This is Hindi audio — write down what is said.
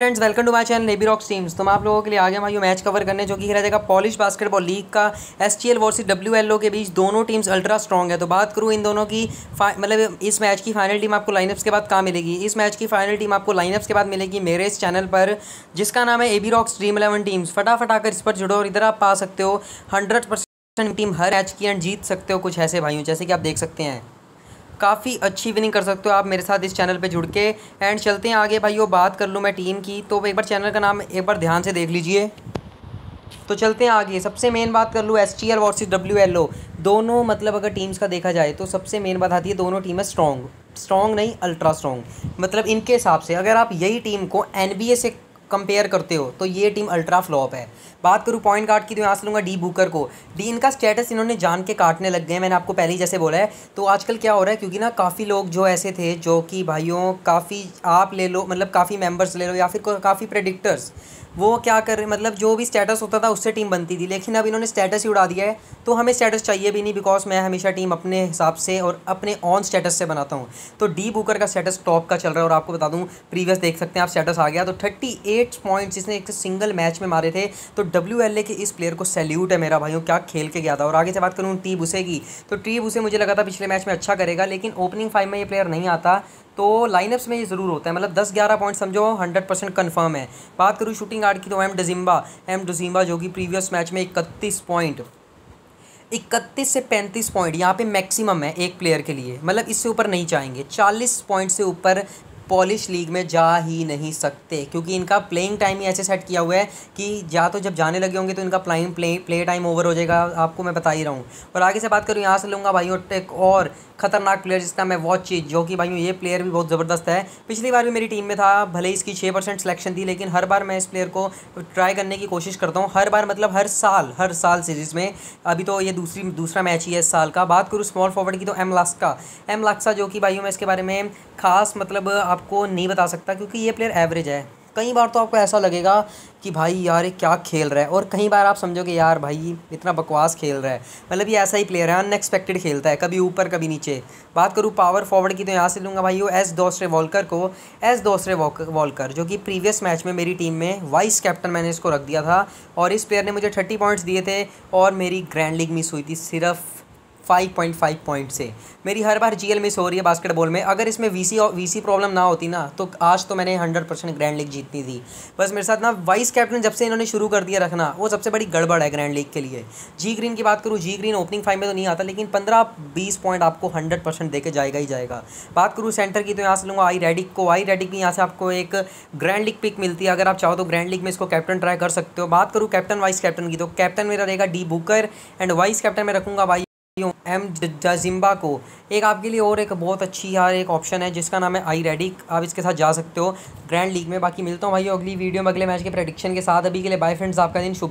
friends welcome to my channel नेबी रॉक टीम्स तो मैं आप लोगों के लिए आ गया भाई मैच कवर करने जो कि खेला जाएगा पॉलिश बास्केटबॉल लीग का S T L versus W L O के बीच दोनों टीम्स अल्ट्रा स्ट्रॉन्ग है तो बात करूँ इन दोनों की मतलब इस मैच की फाइनल टीम आपको लाइनअप्स के बाद कहाँ मिलेगी इस मैच की फाइनल टीम आपको लाइनअप्स के बाद मिलेगी मेरे इस चैनल पर जिसका नाम है A B rocks Dream Eleven teams फटाफट आकर इस पर जुड़ो और इधर आप पा सकते हो हंड्रेड परसेंट टीम हर मैच की एंड जीत सकते हो कुछ ऐसे भाइयों जैसे कि आप देख सकते हैं काफ़ी अच्छी विनिंग कर सकते हो आप मेरे साथ इस चैनल पे जुड़ के एंड चलते हैं आगे भाई वो बात कर लूँ मैं टीम की तो एक बार चैनल का नाम एक बार ध्यान से देख लीजिए तो चलते हैं आगे सबसे मेन बात कर लूँ S T L versus W L O दोनों मतलब अगर टीम्स का देखा जाए तो सबसे मेन बात आती है दोनों टीमें स्ट्रॉन्ग स्ट्रॉन्ग नहीं अल्ट्रा स्ट्रॉन्ग मतलब इनके हिसाब से अगर आप यही टीम को एन बी ए से कंपेयर करते हो तो ये टीम अल्ट्रा फ्लॉप है बात करूँ पॉइंट गार्ड की तो यहाँ से लूँगा डी बुकर को डी इनका स्टेटस इन्होंने जान के काटने लग गए मैंने आपको पहले ही जैसे बोला है तो आजकल क्या हो रहा है क्योंकि ना काफ़ी लोग जो ऐसे थे जो कि भाइयों काफ़ी आप ले लो मतलब काफ़ी मेम्बर्स ले लो या फिर काफ़ी प्रडिक्टर्स वो क्या कर मतलब जो भी स्टेटस होता था उससे टीम बनती थी लेकिन अब इन्होंने स्टेटस ही उड़ा दिया है तो हमें स्टेटस चाहिए भी नहीं बिकॉज मैं हमेशा टीम अपने हिसाब से और अपने ऑन स्टेटस से बनाता हूँ तो डी बुकर का स्टेटस टॉप का चल रहा है और आपको बता दूँ प्रीवियस देख सकते हैं आप स्टेटस आ गया तो थर्टी एट पॉइंट्स इसने एक सिंगल मैच में मारे थे तो डब्ल्यू एल ए के इस प्लेयर को सैल्यूट है मेरा भाई क्या खेल के गया था और आगे से बात करूँ टी बुसे की तो टी बुसे मुझे लगा था पिछले मैच में अच्छा करेगा लेकिन ओपनिंग फाइव में ये प्लेयर नहीं आता तो लाइनअप्स में ये ज़रूर होता है मतलब दस ग्यारह पॉइंट समझो हंड्रेड परसेंट कन्फर्म है बात करूँ शूटिंग आर्ट की तो एम डजिम्बा एम डजिम्बा जो कि प्रीवियस मैच में इकतीस पॉइंट इकतीस से पैंतीस पॉइंट यहाँ पे मैक्सिमम है एक प्लेयर के लिए मतलब इससे ऊपर नहीं चाहेंगे चालीस पॉइंट से ऊपर पॉलिश लीग में जा ही नहीं सकते क्योंकि इनका प्लेइंग टाइम ही ऐसे सेट किया हुआ है कि या तो जब जाने लगे होंगे तो इनका playing play play time over हो जाएगा आपको मैं बता ही रहा हूँ और आगे से बात करूँ यहाँ से लूँगा भाई टेक और खतरनाक प्लेयर जिसका मैं वॉच चीज जो कि भाई ये प्लेयर भी बहुत ज़बरदस्त है पिछली बार भी मेरी टीम में था भले इसकी छः परसेंट सिलेक्शन थी लेकिन हर बार मैं इस प्लेयर को ट्राई करने की कोशिश करता हूँ हर बार मतलब हर साल हर साल सीरीज़ में अभी तो ये दूसरी दूसरा मैच ही है इस साल का बात करूँ स्मॉल फॉरवर्ड की तो एम लास्का एम लास्का जो कि भाई मैं इसके बारे में खास मतलब आप आपको नहीं बता सकता क्योंकि ये प्लेयर एवरेज है कई बार तो आपको ऐसा लगेगा कि भाई यार ये क्या खेल रहा है और कई बार आप समझोगे यार भाई इतना बकवास खेल रहा है मतलब ये ऐसा ही प्लेयर है अनएक्सपेक्टेड खेलता है कभी ऊपर कभी नीचे बात करूँ पावर फॉरवर्ड की तो यहाँ से लूँगा भाई वो एस दोसरे वॉलकर को एस दोसरे वॉलकर जो कि प्रीवियस मैच में मेरी टीम में वाइस कैप्टन मैंने इसको रख दिया था और इस प्लेयर ने मुझे थर्टी पॉइंट्स दिए थे और मेरी ग्रैंड लीग मिस हुई थी सिर्फ फाइव पॉइंट फाइव पॉइंट से मेरी हर बार जीएल मिस हो रही है बास्केटबॉल में अगर इसमें वीसी वीसी प्रॉब्लम ना होती ना तो आज तो मैंने हंड्रेड परसेंट ग्रैंड लीग जीतनी थी बस मेरे साथ ना वाइस कैप्टन जब से इन्होंने शुरू कर दिया रखना वो सबसे बड़ी गड़बड़ है ग्रैंड लीग के लिए जी ग्रीन की बात करूँ जी ग्रीन ओपनिंग फाइव में तो नहीं आता लेकिन पंद्रह बीस पॉइंट आपको हंड्रेड परसेंट देकर जाएगा ही जाएगा बात करूँ सेंटर की तो यहाँ से लूँगा आई रेडिक को आई रेडिक भी यहाँ से आपको एक ग्रैंड लीग पिक मिलती है अगर आप चाहो तो ग्रैंड लीग में इसको कैप्टन ट्राई कर सकते हो बात करूँ कैप्टन वाइस कैप्टन की तो कैप्टन मेरा रहेगा D Booker and vice captain में रखूँगा भाई एम जाजिम्बा को एक आपके लिए और एक बहुत अच्छी यार एक ऑप्शन है जिसका नाम है आई रेडी आप इसके साथ जा सकते हो ग्रैंड लीग में बाकी मिलता हूँ भाई अगली वीडियो में अगले मैच के प्रडिक्शन के साथ अभी के लिए बाय फ्रेंड्स आपका दिन शुभ